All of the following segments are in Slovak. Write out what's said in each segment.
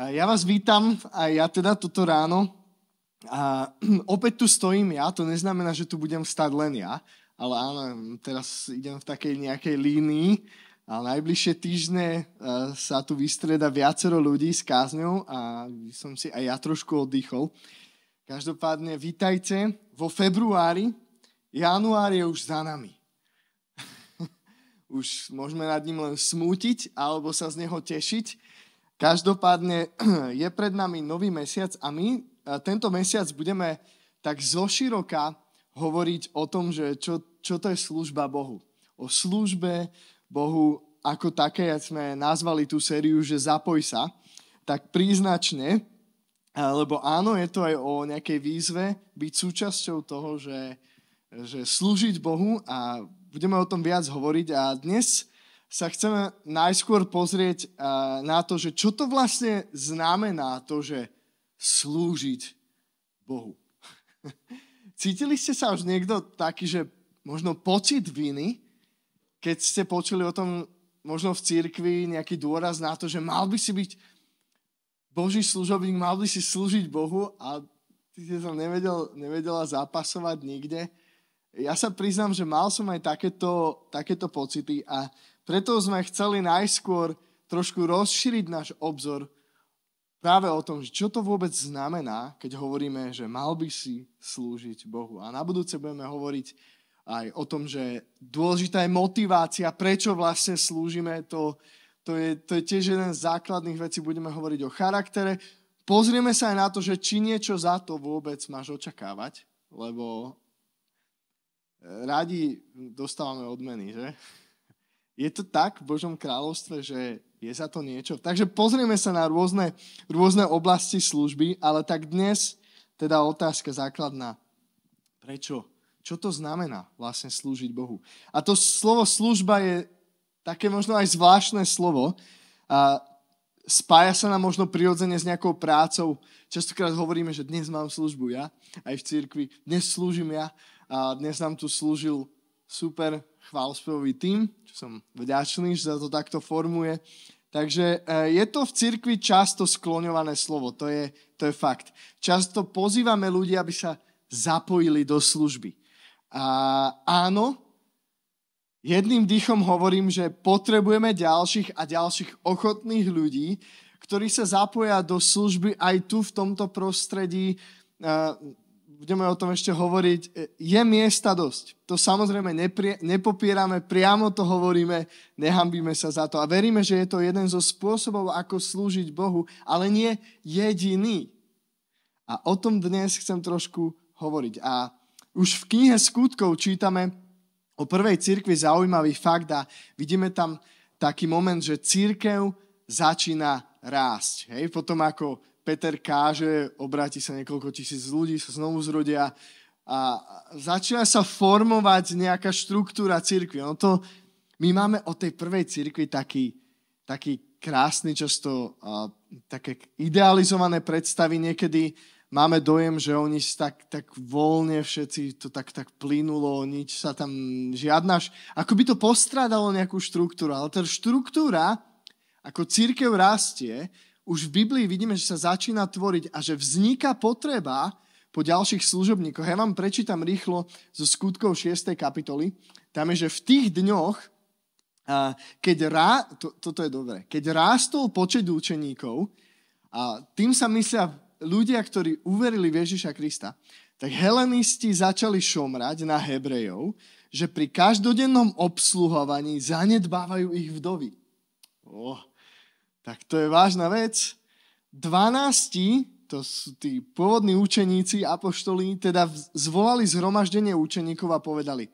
Ja vás vítam aj ja teda toto ráno. A opäť tu stojím ja, to neznamená, že tu budem stať len ja, ale áno, teraz idem v takej nejakej línii a najbližšie týždne e, sa tu vystrieda viacero ľudí s kázňou a som si aj ja trošku oddychol. Každopádne vítajte vo februári, január je už za nami. už môžeme nad ním len smútiť alebo sa z neho tešiť Každopádne je pred nami nový mesiac a my tento mesiac budeme tak zoširoka hovoriť o tom, že čo, čo to je služba Bohu. O službe Bohu ako také, ak sme nazvali tú sériu, že zapoj sa, tak príznačne, lebo áno, je to aj o nejakej výzve byť súčasťou toho, že, že slúžiť Bohu a budeme o tom viac hovoriť a dnes sa chceme najskôr pozrieť eh, na to, že čo to vlastne znamená to, že slúžiť Bohu. Cítili ste sa už niekto taký, že možno pocit viny, keď ste počuli o tom možno v cirkvi nejaký dôraz na to, že mal by si byť Boží služobník, mal by si slúžiť Bohu a ty si tam nevedel, nevedela zapasovať nikde. Ja sa priznám, že mal som aj takéto, takéto pocity a preto sme chceli najskôr trošku rozšíriť náš obzor práve o tom, čo to vôbec znamená, keď hovoríme, že mal by si slúžiť Bohu. A na budúce budeme hovoriť aj o tom, že dôležitá je motivácia, prečo vlastne slúžime. To, to, je, to je tiež jeden z základných vecí. Budeme hovoriť o charaktere. Pozrieme sa aj na to, že či niečo za to vôbec máš očakávať, lebo eh, radi dostávame odmeny, že? je to tak v Božom kráľovstve, že je za to niečo. Takže pozrieme sa na rôzne, rôzne oblasti služby, ale tak dnes teda otázka základná. Prečo? Čo to znamená vlastne slúžiť Bohu? A to slovo služba je také možno aj zvláštne slovo. A spája sa nám možno prirodzene s nejakou prácou. Častokrát hovoríme, že dnes mám službu ja, aj v cirkvi, dnes slúžim ja a dnes nám tu slúžil super chválospevový tým, čo som vďačný, že sa to takto formuje. Takže e, je to v cirkvi často skloňované slovo, to je, to je fakt. Často pozývame ľudí, aby sa zapojili do služby. A áno, jedným dýchom hovorím, že potrebujeme ďalších a ďalších ochotných ľudí, ktorí sa zapoja do služby aj tu v tomto prostredí e, budeme o tom ešte hovoriť, e, je miesta dosť. To samozrejme neprie, nepopierame, priamo to hovoríme, nehambíme sa za to. A veríme, že je to jeden zo spôsobov, ako slúžiť Bohu, ale nie jediný. A o tom dnes chcem trošku hovoriť. A už v knihe skutkov čítame o prvej cirkvi zaujímavý fakt a vidíme tam taký moment, že církev začína rásť. Hej? Potom ako Peter káže, obráti sa niekoľko tisíc ľudí, sa znovu zrodia a začína sa formovať nejaká štruktúra církvy. No to, my máme o tej prvej cirkvi taký, taký krásny, často uh, také idealizované predstavy. Niekedy máme dojem, že oni tak, tak voľne všetci to tak, tak plynulo, nič sa tam žiadna... Ako by to postrádalo nejakú štruktúru. Ale tá štruktúra, ako církev rastie, už v Biblii vidíme, že sa začína tvoriť a že vzniká potreba po ďalších služobníkoch. Ja vám prečítam rýchlo zo skutkov 6. kapitoly. Tam je, že v tých dňoch, keď rá, to, toto je dobré, keď rástol počet učeníkov, a tým sa myslia ľudia, ktorí uverili Ježiša Krista, tak helenisti začali šomrať na Hebrejov, že pri každodennom obsluhovaní zanedbávajú ich vdovy. Oh. Tak to je vážna vec. 12, to sú tí pôvodní učeníci, apoštolí, teda zvolali zhromaždenie učeníkov a povedali,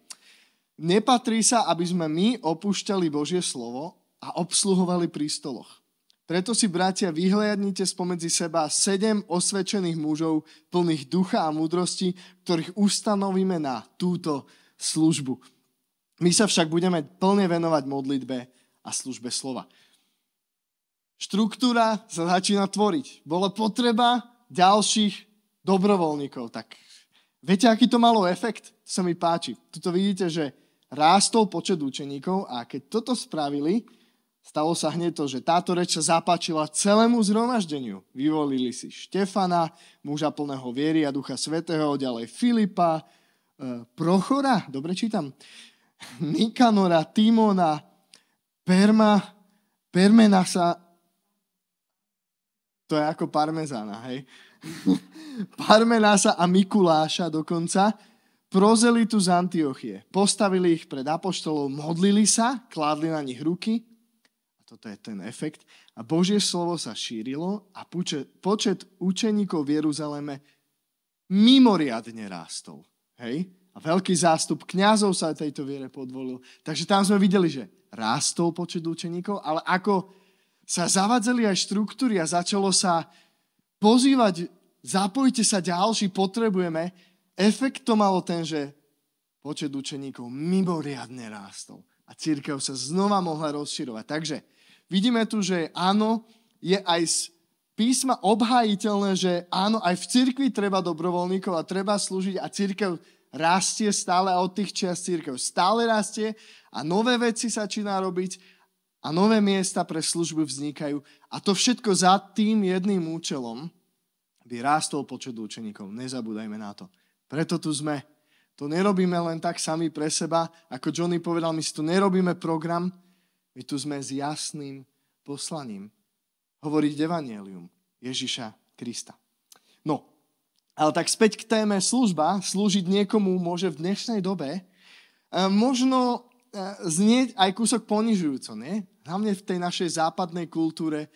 nepatrí sa, aby sme my opúšťali Božie slovo a obsluhovali pri stoloch. Preto si, bratia, vyhľadnite spomedzi seba sedem osvedčených mužov plných ducha a múdrosti, ktorých ustanovíme na túto službu. My sa však budeme plne venovať modlitbe a službe slova štruktúra sa začína tvoriť. Bola potreba ďalších dobrovoľníkov. Tak viete, aký to malo efekt? To sa mi páči. Tuto vidíte, že rástol počet učeníkov a keď toto spravili, stalo sa hneď to, že táto reč sa zapáčila celému zhromaždeniu. Vyvolili si Štefana, muža plného viery a ducha svetého, ďalej Filipa, e, Prochora, dobre čítam, Nikanora, Timona, Perma, Permenasa to je ako parmezána, hej? Parmenása a Mikuláša dokonca prozelitu z Antiochie. Postavili ich pred apoštolov, modlili sa, kládli na nich ruky. A toto je ten efekt. A Božie slovo sa šírilo a počet učeníkov v Jeruzaleme mimoriadne rástol. Hej? A veľký zástup kňazov sa tejto viere podvolil. Takže tam sme videli, že rástol počet učeníkov, ale ako sa zavadzali aj štruktúry a začalo sa pozývať, zapojte sa ďalší, potrebujeme. Efekt to malo ten, že počet učeníkov mimoriadne rástol a církev sa znova mohla rozširovať. Takže vidíme tu, že áno, je aj z písma obhajiteľné, že áno, aj v cirkvi treba dobrovoľníkov a treba slúžiť a církev rastie stále a od tých čias církev stále rastie a nové veci sa čína robiť a nové miesta pre službu vznikajú. A to všetko za tým jedným účelom, aby rástol počet učeníkov. Nezabúdajme na to. Preto tu sme. To nerobíme len tak sami pre seba. Ako Johnny povedal, my si tu nerobíme program, my tu sme s jasným poslaním. Hovoriť evanielium Ježiša Krista. No, ale tak späť k téme služba. Slúžiť niekomu môže v dnešnej dobe e, možno E, znieť aj kúsok ponižujúco, nie? Hlavne v tej našej západnej kultúre e,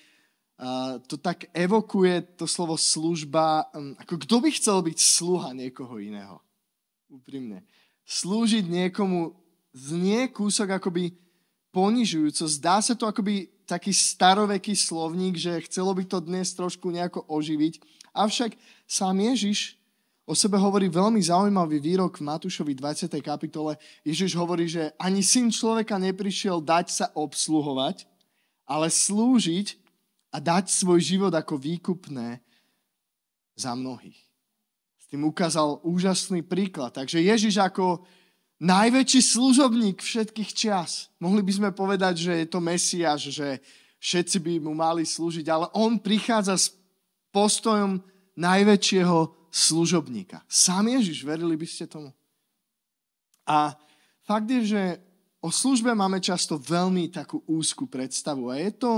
to tak evokuje to slovo služba, ako kto by chcel byť sluha niekoho iného. Úprimne. Slúžiť niekomu znie kúsok akoby ponižujúco. Zdá sa to akoby taký staroveký slovník, že chcelo by to dnes trošku nejako oživiť. Avšak sám Ježiš O sebe hovorí veľmi zaujímavý výrok v Matúšovi 20. kapitole. Ježiš hovorí, že ani syn človeka neprišiel dať sa obsluhovať, ale slúžiť a dať svoj život ako výkupné za mnohých. S tým ukázal úžasný príklad. Takže Ježiš ako najväčší služobník všetkých čias. Mohli by sme povedať, že je to Mesiáš, že všetci by mu mali slúžiť, ale on prichádza s postojom najväčšieho služobníka. Sám Ježiš, verili by ste tomu? A fakt je, že o službe máme často veľmi takú úzku predstavu. A je to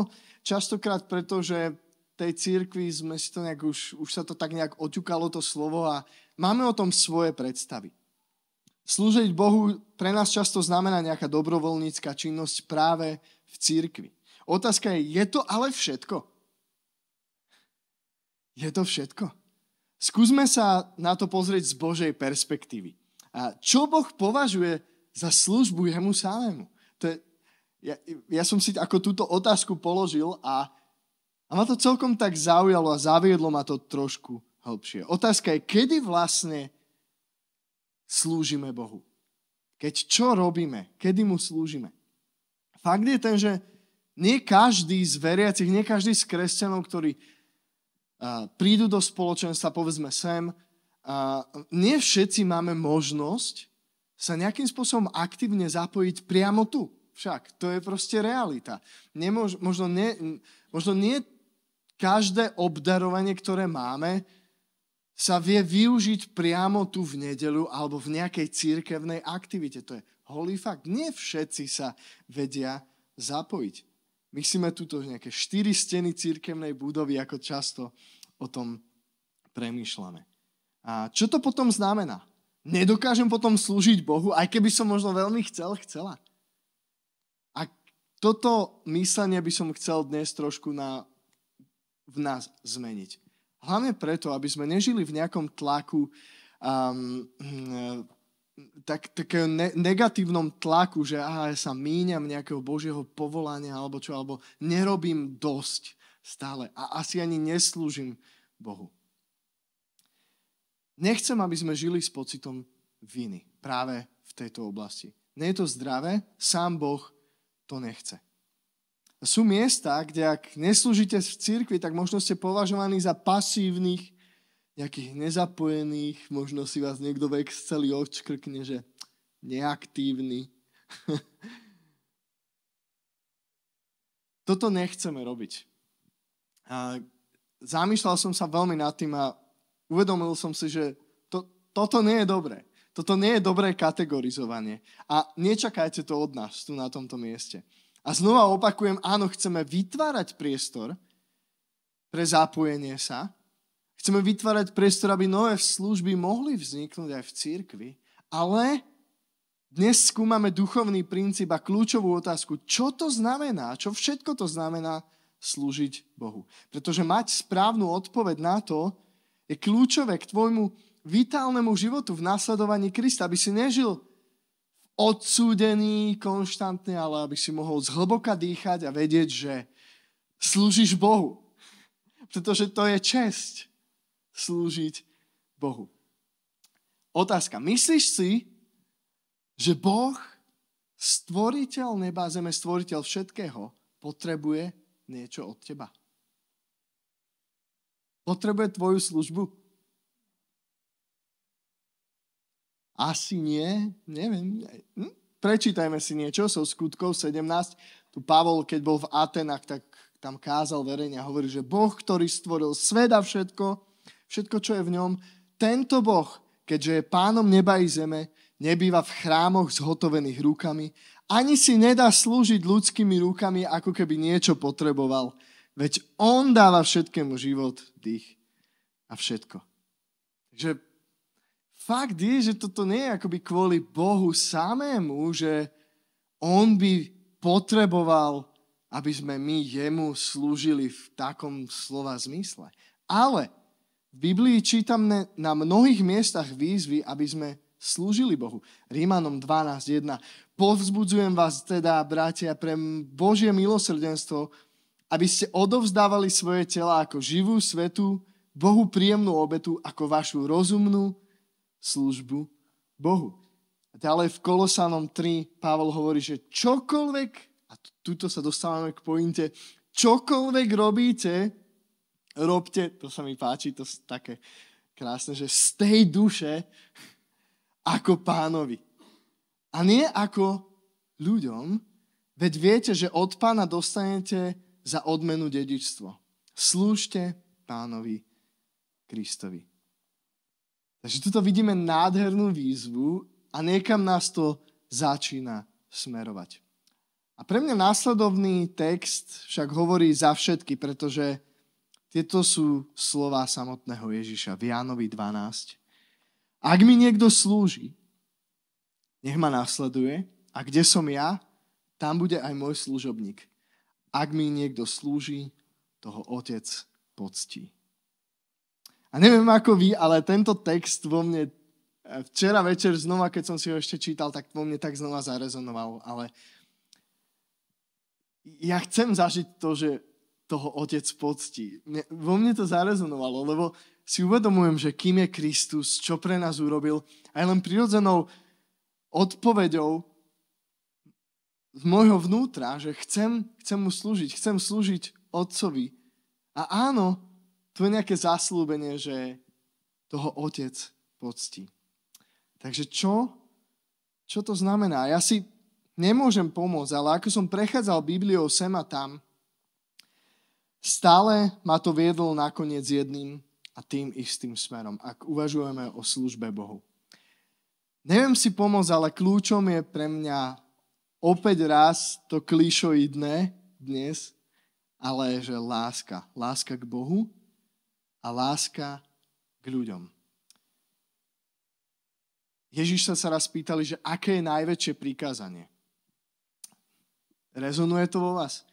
častokrát preto, že tej církvi sme si to nejak už, už sa to tak nejak oťukalo to slovo a máme o tom svoje predstavy. Slúžiť Bohu pre nás často znamená nejaká dobrovoľnícka činnosť práve v církvi. Otázka je, je to ale všetko? Je to všetko? Skúsme sa na to pozrieť z Božej perspektívy. A čo Boh považuje za službu jemu samému? To je, ja, ja som si ako túto otázku položil a, a ma to celkom tak zaujalo a zaviedlo ma to trošku hlbšie. Otázka je, kedy vlastne slúžime Bohu? Keď čo robíme? Kedy mu slúžime? Fakt je ten, že nie každý z veriacich, nie každý z kresťanov, ktorý prídu do spoločenstva, povedzme sem. A nie všetci máme možnosť sa nejakým spôsobom aktívne zapojiť priamo tu. Však to je proste realita. Nemož, možno, nie, možno nie každé obdarovanie, ktoré máme, sa vie využiť priamo tu v nedeľu alebo v nejakej církevnej aktivite. To je holý fakt. Nie všetci sa vedia zapojiť. Myslíme tuto nejaké štyri steny církevnej budovy, ako často o tom premýšľame. A čo to potom znamená? Nedokážem potom slúžiť Bohu, aj keby som možno veľmi chcel, chcela. A toto myslenie by som chcel dnes trošku na, v nás zmeniť. Hlavne preto, aby sme nežili v nejakom tlaku um, tak, takého eh, ne, negatívnom tlaku, že aha, ja sa míňam nejakého Božieho povolania alebo čo, alebo nerobím dosť stále a asi ani neslúžim Bohu. Nechcem, aby sme žili s pocitom viny práve v tejto oblasti. Nie je to zdravé, sám Boh to nechce. Sú miesta, kde ak neslúžite v cirkvi, tak možno ste považovaní za pasívnych nejakých nezapojených, možno si vás niekto v celý odškrkne, že neaktívny. Toto nechceme robiť. A zamýšľal som sa veľmi nad tým a uvedomil som si, že to, toto nie je dobré. Toto nie je dobré kategorizovanie. A nečakajte to od nás tu na tomto mieste. A znova opakujem, áno, chceme vytvárať priestor pre zapojenie sa, Chceme vytvárať priestor, aby nové služby mohli vzniknúť aj v církvi, ale dnes skúmame duchovný princíp a kľúčovú otázku, čo to znamená, čo všetko to znamená slúžiť Bohu. Pretože mať správnu odpoveď na to je kľúčové k tvojmu vitálnemu životu v nasledovaní Krista, aby si nežil odsúdený, konštantne, ale aby si mohol zhlboka dýchať a vedieť, že slúžiš Bohu. Pretože to je česť slúžiť Bohu. Otázka. Myslíš si, že Boh, stvoriteľ neba zeme, stvoriteľ všetkého, potrebuje niečo od teba? Potrebuje tvoju službu? Asi nie, neviem. Hm? Prečítajme si niečo, so skutkov 17. Tu Pavol, keď bol v Atenách, tak tam kázal verejne a hovorí, že Boh, ktorý stvoril svet a všetko, všetko, čo je v ňom. Tento Boh, keďže je pánom neba i zeme, nebýva v chrámoch zhotovených rukami, ani si nedá slúžiť ľudskými rukami, ako keby niečo potreboval. Veď on dáva všetkému život, dých a všetko. Takže fakt je, že toto nie je akoby kvôli Bohu samému, že on by potreboval, aby sme my jemu slúžili v takom slova zmysle. Ale v Biblii čítame na mnohých miestach výzvy, aby sme slúžili Bohu. Rímanom 12.1. Povzbudzujem vás teda, bratia, pre Božie milosrdenstvo, aby ste odovzdávali svoje tela ako živú svetu, Bohu príjemnú obetu, ako vašu rozumnú službu Bohu. A ďalej v Kolosanom 3 Pavel hovorí, že čokoľvek, a tuto sa dostávame k pointe, čokoľvek robíte, Robte, to sa mi páči, to je také krásne, že z tej duše ako pánovi. A nie ako ľuďom, veď viete, že od pána dostanete za odmenu dedičstvo. Slúžte pánovi Kristovi. Takže tuto vidíme nádhernú výzvu a niekam nás to začína smerovať. A pre mňa následovný text však hovorí za všetky, pretože tieto sú slova samotného Ježiša v Jánovi 12. Ak mi niekto slúži, nech ma následuje a kde som ja, tam bude aj môj služobník. Ak mi niekto slúži, toho otec poctí. A neviem ako vy, ale tento text vo mne e, včera večer znova, keď som si ho ešte čítal, tak vo mne tak znova zarezonoval, ale ja chcem zažiť to, že toho otec poctí. Vo mne to zarezonovalo, lebo si uvedomujem, že kým je Kristus, čo pre nás urobil, aj len prirodzenou odpoveďou z môjho vnútra, že chcem, chcem mu slúžiť, chcem slúžiť otcovi. A áno, tu je nejaké zaslúbenie, že toho otec poctí. Takže čo? Čo to znamená? Ja si nemôžem pomôcť, ale ako som prechádzal Bibliou sem a tam, Stále ma to viedlo nakoniec jedným a tým istým smerom, ak uvažujeme o službe Bohu. Neviem si pomôcť, ale kľúčom je pre mňa opäť raz to klišoidné dnes, ale že láska. Láska k Bohu a láska k ľuďom. Ježíš sa, sa raz pýtali, že aké je najväčšie prikázanie. Rezonuje to vo vás?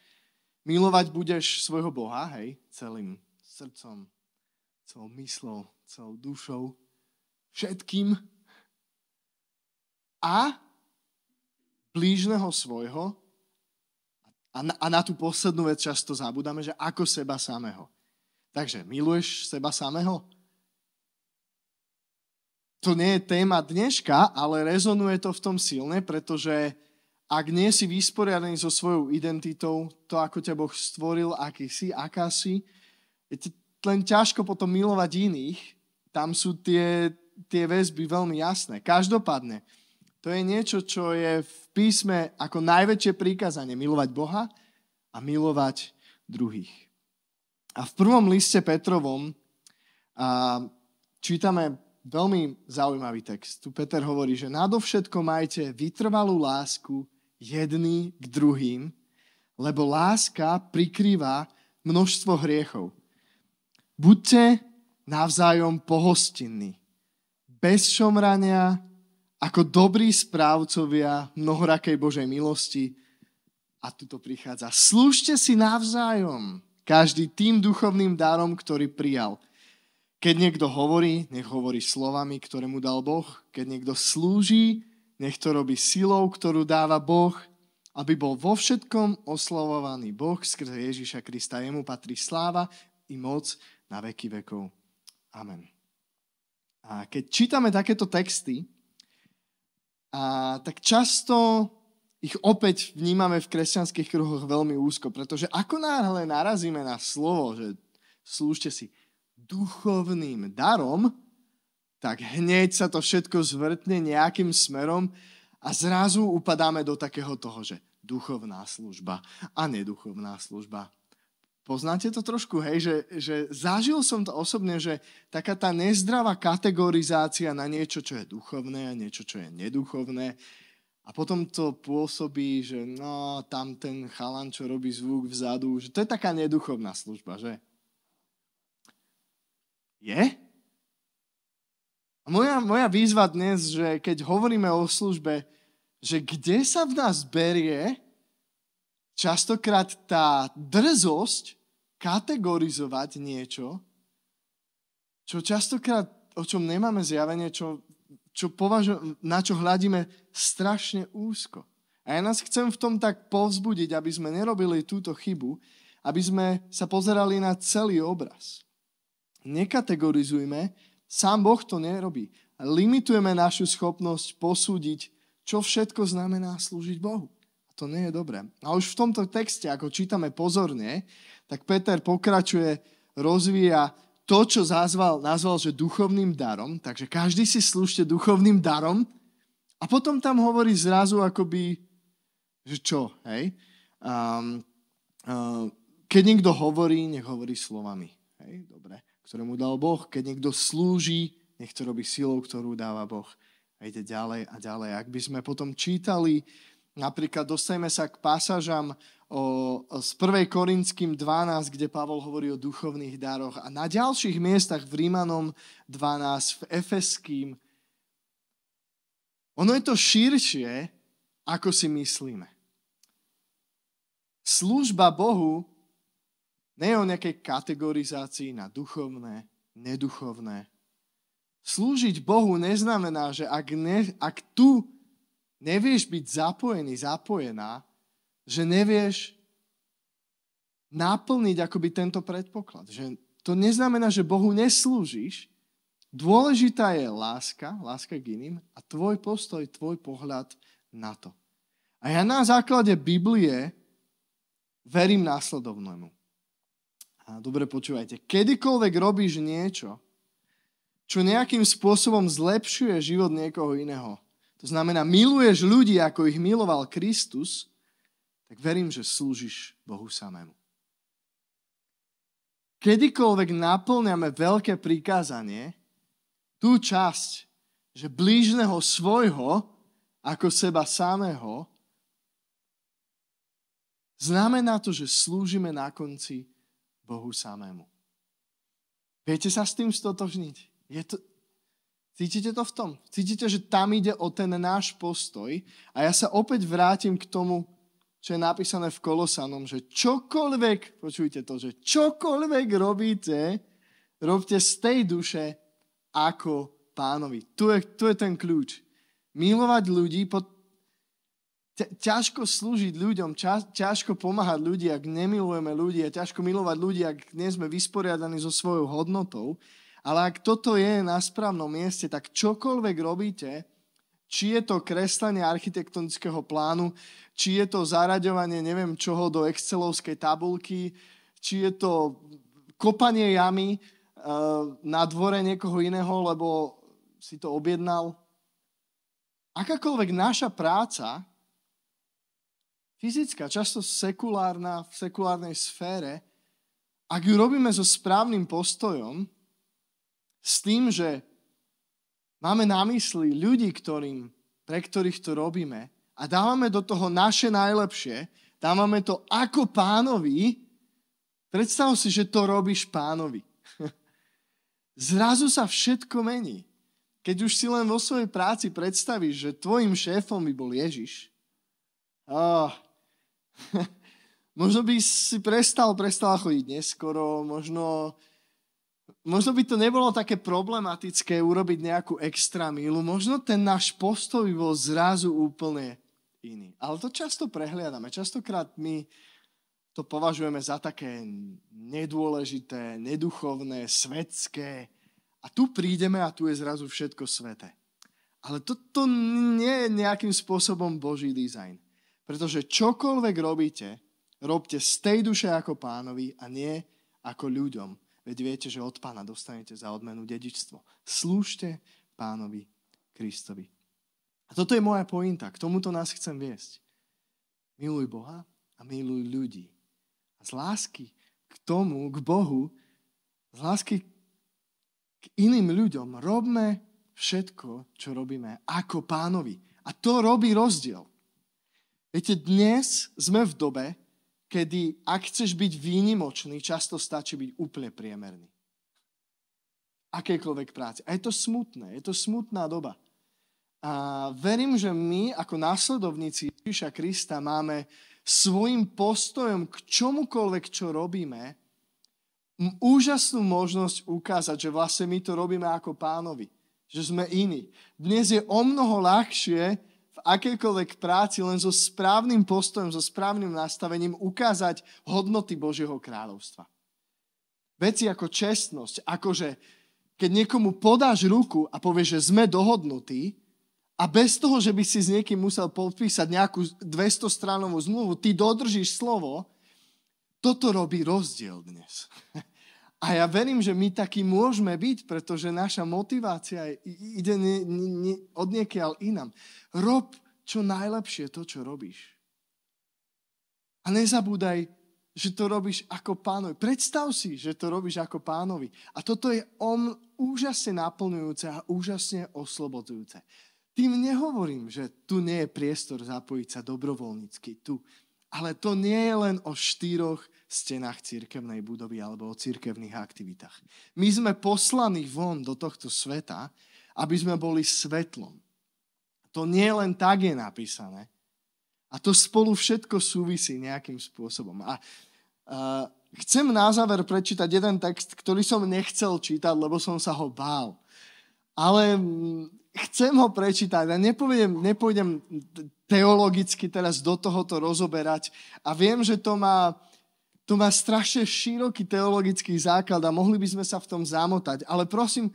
Milovať budeš svojho Boha, hej, celým srdcom, celou myslou, celou dušou, všetkým a blížneho svojho a na, a na tú poslednú vec často zabudáme, že ako seba samého. Takže miluješ seba samého? To nie je téma dneška, ale rezonuje to v tom silne, pretože ak nie si vysporiadaný so svojou identitou, to, ako ťa Boh stvoril, aký si, aká si, je to len ťažko potom milovať iných. Tam sú tie, tie väzby veľmi jasné. Každopádne, to je niečo, čo je v písme ako najväčšie príkazanie Milovať Boha a milovať druhých. A v prvom liste Petrovom a, čítame veľmi zaujímavý text. Tu Peter hovorí, že nadovšetko majte vytrvalú lásku, jedný k druhým, lebo láska prikrýva množstvo hriechov. Buďte navzájom pohostinní, bez šomrania, ako dobrí správcovia mnohorakej Božej milosti. A to prichádza. Slúžte si navzájom, každý tým duchovným darom, ktorý prijal. Keď niekto hovorí, nech hovorí slovami, ktoré mu dal Boh. Keď niekto slúži, nech to robí silou, ktorú dáva Boh, aby bol vo všetkom oslavovaný Boh skrze Ježiša Krista. Jemu patrí sláva i moc na veky vekov. Amen. A keď čítame takéto texty, a tak často ich opäť vnímame v kresťanských kruhoch veľmi úzko, pretože ako náhle narazíme na slovo, že slúžte si duchovným darom, tak hneď sa to všetko zvrtne nejakým smerom a zrazu upadáme do takého toho, že duchovná služba a neduchovná služba. Poznáte to trošku, hej, že, že zažil som to osobne, že taká tá nezdravá kategorizácia na niečo, čo je duchovné a niečo, čo je neduchovné. A potom to pôsobí, že no, tam ten chalan, čo robí zvuk vzadu, že to je taká neduchovná služba, že? Je? Moja, moja výzva dnes, že keď hovoríme o službe, že kde sa v nás berie častokrát tá drzosť kategorizovať niečo, čo častokrát, o čom nemáme zjavenie, čo, čo považu, na čo hľadíme strašne úzko. A ja nás chcem v tom tak povzbudiť, aby sme nerobili túto chybu, aby sme sa pozerali na celý obraz. Nekategorizujme, Sám Boh to nerobí. Limitujeme našu schopnosť posúdiť, čo všetko znamená slúžiť Bohu. A to nie je dobré. A už v tomto texte, ako čítame pozorne, tak Peter pokračuje, rozvíja to, čo nazval, nazval že duchovným darom. Takže každý si slúžte duchovným darom. A potom tam hovorí zrazu akoby, že čo, hej? Um, um, keď niekto hovorí, nech hovorí slovami. Hej, dobre ktoré mu dal Boh. Keď niekto slúži, nech to robí silou, ktorú dáva Boh. A ide ďalej a ďalej. Ak by sme potom čítali, napríklad dostajeme sa k pasážam o, z 1. Korinským 12, kde Pavol hovorí o duchovných dároch A na ďalších miestach v Rímanom 12, v Efeským. Ono je to širšie, ako si myslíme. Služba Bohu Ne o nejakej kategorizácii na duchovné, neduchovné. Slúžiť Bohu neznamená, že ak, ne, ak tu nevieš byť zapojený, zapojená, že nevieš naplniť akoby tento predpoklad. Že to neznamená, že Bohu neslúžiš. Dôležitá je láska, láska k iným a tvoj postoj, tvoj pohľad na to. A ja na základe Biblie verím následovnému. A dobre počúvajte, kedykoľvek robíš niečo, čo nejakým spôsobom zlepšuje život niekoho iného, to znamená, miluješ ľudí, ako ich miloval Kristus, tak verím, že slúžiš Bohu samému. Kedykoľvek naplňame veľké prikázanie, tú časť, že blížneho svojho ako seba samého, znamená to, že slúžime na konci Bohu samému. Viete sa s tým stotožniť? Je to, cítite to v tom? Cítite, že tam ide o ten náš postoj? A ja sa opäť vrátim k tomu, čo je napísané v Kolosanom, že čokoľvek, počujte to, že čokoľvek robíte, robte z tej duše ako pánovi. Tu je, tu je ten kľúč. Milovať ľudí, ťažko slúžiť ľuďom, ťažko pomáhať ľudí, ak nemilujeme ľudí a ťažko milovať ľudí, ak nie sme vysporiadaní so svojou hodnotou. Ale ak toto je na správnom mieste, tak čokoľvek robíte, či je to kreslenie architektonického plánu, či je to zaraďovanie neviem čoho do excelovskej tabulky, či je to kopanie jamy eh, na dvore niekoho iného, lebo si to objednal. Akákoľvek naša práca, fyzická, často sekulárna, v sekulárnej sfére, ak ju robíme so správnym postojom, s tým, že máme na mysli ľudí, ktorým, pre ktorých to robíme a dávame do toho naše najlepšie, dávame to ako pánovi, predstav si, že to robíš pánovi. Zrazu sa všetko mení. Keď už si len vo svojej práci predstavíš, že tvojim šéfom by bol Ježiš, oh, možno by si prestal, prestala chodiť neskoro, možno, možno by to nebolo také problematické urobiť nejakú extra milu, možno ten náš postoj bol zrazu úplne iný. Ale to často prehliadame, častokrát my to považujeme za také nedôležité, neduchovné, svetské. A tu prídeme a tu je zrazu všetko sveté. Ale toto nie je nejakým spôsobom Boží dizajn. Pretože čokoľvek robíte, robte z tej duše ako pánovi a nie ako ľuďom. Veď viete, že od pána dostanete za odmenu dedičstvo. Slúžte pánovi Kristovi. A toto je moja pointa. K tomuto nás chcem viesť. Miluj Boha a miluj ľudí. A z lásky k tomu, k Bohu, z lásky k iným ľuďom robme všetko, čo robíme ako pánovi. A to robí rozdiel. Viete, dnes sme v dobe, kedy ak chceš byť výnimočný, často stačí byť úplne priemerný. Akékoľvek práce. A je to smutné, je to smutná doba. A verím, že my ako následovníci Ježiša Krista máme svojim postojom k čomukoľvek, čo robíme, úžasnú možnosť ukázať, že vlastne my to robíme ako pánovi, že sme iní. Dnes je o mnoho ľahšie akékoľvek práci len so správnym postojom, so správnym nastavením ukázať hodnoty Božieho kráľovstva. Veci ako čestnosť, akože keď niekomu podáš ruku a povieš, že sme dohodnutí a bez toho, že by si s niekým musel podpísať nejakú 200 stránovú zmluvu, ty dodržíš slovo, toto robí rozdiel dnes. A ja verím, že my takí môžeme byť, pretože naša motivácia ide ne, ne, ne, od niekiaľ inam. Rob čo najlepšie to, čo robíš. A nezabúdaj, že to robíš ako pánovi. Predstav si, že to robíš ako pánovi. A toto je on úžasne naplňujúce a úžasne oslobodzujúce. Tým nehovorím, že tu nie je priestor zapojiť sa dobrovoľnícky, tu. Ale to nie je len o štyroch stenách církevnej budovy alebo o církevných aktivitách. My sme poslaní von do tohto sveta, aby sme boli svetlom. To nie len tak je napísané. A to spolu všetko súvisí nejakým spôsobom. A uh, chcem na záver prečítať jeden text, ktorý som nechcel čítať, lebo som sa ho bál. Ale mm, chcem ho prečítať a nepoviem, nepôjdem teologicky teraz do tohoto rozoberať a viem, že to má to má strašne široký teologický základ a mohli by sme sa v tom zamotať. Ale prosím,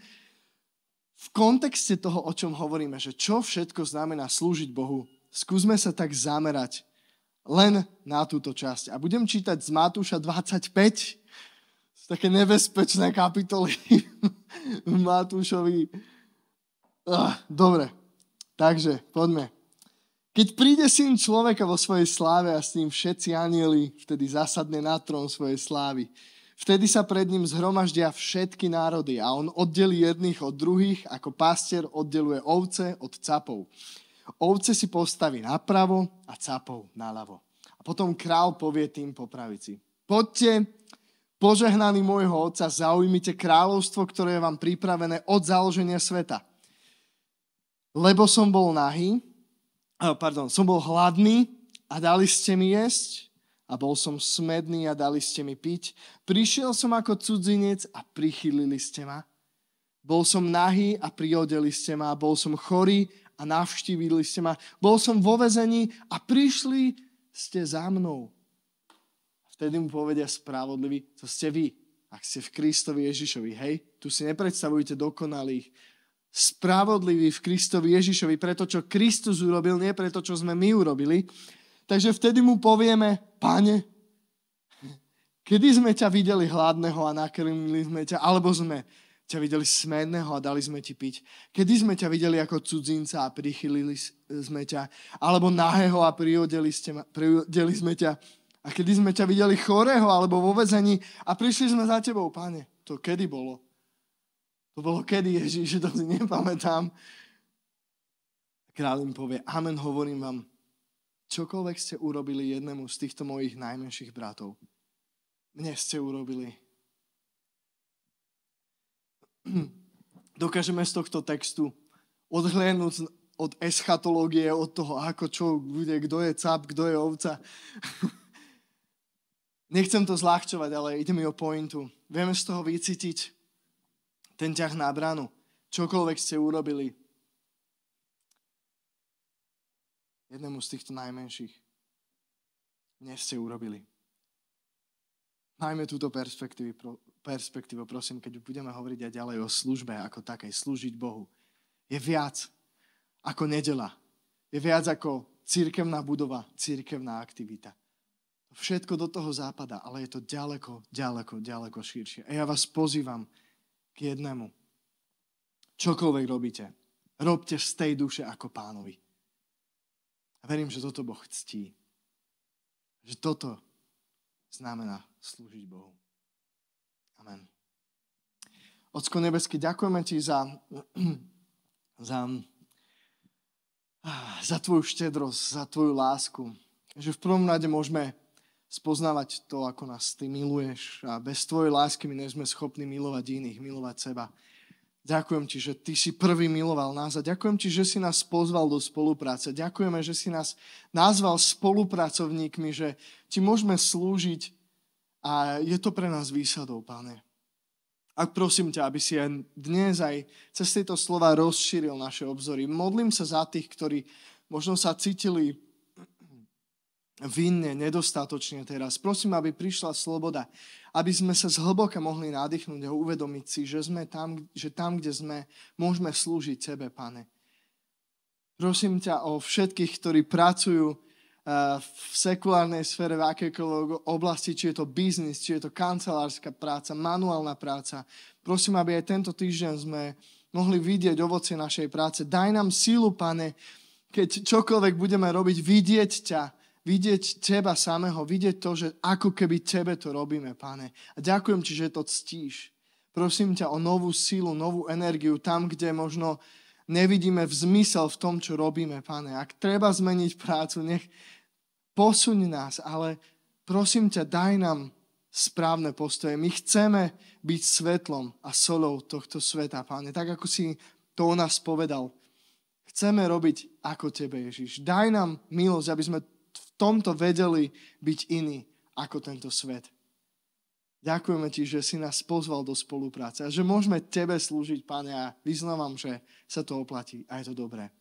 v kontexte toho, o čom hovoríme, že čo všetko znamená slúžiť Bohu, skúsme sa tak zamerať len na túto časť. A budem čítať z Matúša 25, z také nebezpečné kapitoly v Matúšovi. Ah, dobre, takže poďme. Keď príde syn človeka vo svojej sláve a s ním všetci anieli, vtedy zasadne na trón svojej slávy. Vtedy sa pred ním zhromaždia všetky národy a on oddelí jedných od druhých, ako pastier oddeluje ovce od capov. Ovce si postaví napravo a capov naľavo. A potom král povie tým po pravici. Poďte, požehnaný môjho otca, zaujmite kráľovstvo, ktoré je vám pripravené od založenia sveta. Lebo som bol nahý Eh, pardon, som bol hladný a dali ste mi jesť a bol som smedný a dali ste mi piť. Prišiel som ako cudzinec a prichylili ste ma. Bol som nahý a priodeli ste ma. Bol som chorý a navštívili ste ma. Bol som vo vezení a prišli ste za mnou. Vtedy mu povedia spravodlivý, to ste vy, ak ste v Kristovi Ježišovi. Hej, tu si nepredstavujte dokonalých, spravodliví v Kristovi Ježišovi, preto čo Kristus urobil, nie preto čo sme my urobili. Takže vtedy mu povieme, pane, kedy sme ťa videli hladného a nakrmili sme ťa, alebo sme ťa videli smedného a dali sme ti piť. Kedy sme ťa videli ako cudzinca a prichylili sme ťa, alebo nahého a priodeli, ste ma, priodeli sme ťa. A kedy sme ťa videli chorého alebo vo vezení a prišli sme za tebou, pane, to kedy bolo? To bolo kedy, Ježiš, že to si nepamätám. Kráľ im povie, amen, hovorím vám, čokoľvek ste urobili jednému z týchto mojich najmenších bratov, mne ste urobili. Dokážeme z tohto textu odhliadnúť od eschatológie, od toho, ako čo bude, kto je cap, kto je ovca. Nechcem to zľahčovať, ale ide mi o pointu. Vieme z toho vycítiť, ten ťah na bránu, čokoľvek ste urobili. Jednému z týchto najmenších dnes ste urobili. Majme túto perspektívu, perspektívu, prosím, keď budeme hovoriť aj ďalej o službe ako takej, slúžiť Bohu. Je viac ako nedela. Je viac ako církevná budova, církevná aktivita. Všetko do toho západa, ale je to ďaleko, ďaleko, ďaleko širšie. A ja vás pozývam, k jednému. Čokoľvek robíte, robte z tej duše ako pánovi. A verím, že toto Boh ctí. Že toto znamená slúžiť Bohu. Amen. Ocko nebeský, ďakujeme ti za, za, za tvoju štedrosť, za tvoju lásku. Že v prvom rade môžeme spoznávať to, ako nás ty miluješ a bez tvojej lásky my sme schopní milovať iných, milovať seba. Ďakujem ti, že ty si prvý miloval nás a ďakujem ti, že si nás pozval do spolupráce. Ďakujeme, že si nás nazval spolupracovníkmi, že ti môžeme slúžiť a je to pre nás výsadou, pane. A prosím ťa, aby si aj dnes, aj cez tieto slova rozšíril naše obzory. Modlím sa za tých, ktorí možno sa cítili vinne, nedostatočne teraz. Prosím, aby prišla sloboda, aby sme sa zhlboka mohli nádychnúť a uvedomiť si, že, sme tam, že tam, kde sme, môžeme slúžiť Tebe, Pane. Prosím ťa o všetkých, ktorí pracujú eh, v sekulárnej sfere v akékoľvek oblasti, či je to biznis, či je to kancelárska práca, manuálna práca. Prosím, aby aj tento týždeň sme mohli vidieť ovoce našej práce. Daj nám sílu, pane, keď čokoľvek budeme robiť, vidieť ťa, vidieť teba samého, vidieť to, že ako keby tebe to robíme, pane. A ďakujem ti, že to ctíš. Prosím ťa o novú sílu, novú energiu tam, kde možno nevidíme v zmysel v tom, čo robíme, pane. Ak treba zmeniť prácu, nech posuň nás, ale prosím ťa, daj nám správne postoje. My chceme byť svetlom a solou tohto sveta, pane. Tak, ako si to o nás povedal. Chceme robiť ako Tebe, Ježiš. Daj nám milosť, aby sme tomto vedeli byť iní ako tento svet. Ďakujeme ti, že si nás pozval do spolupráce a že môžeme tebe slúžiť, pane, a vyznávam, že sa to oplatí a je to dobré.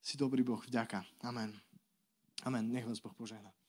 Si dobrý Boh, vďaka. Amen. Amen. Nech vás Boh požehná.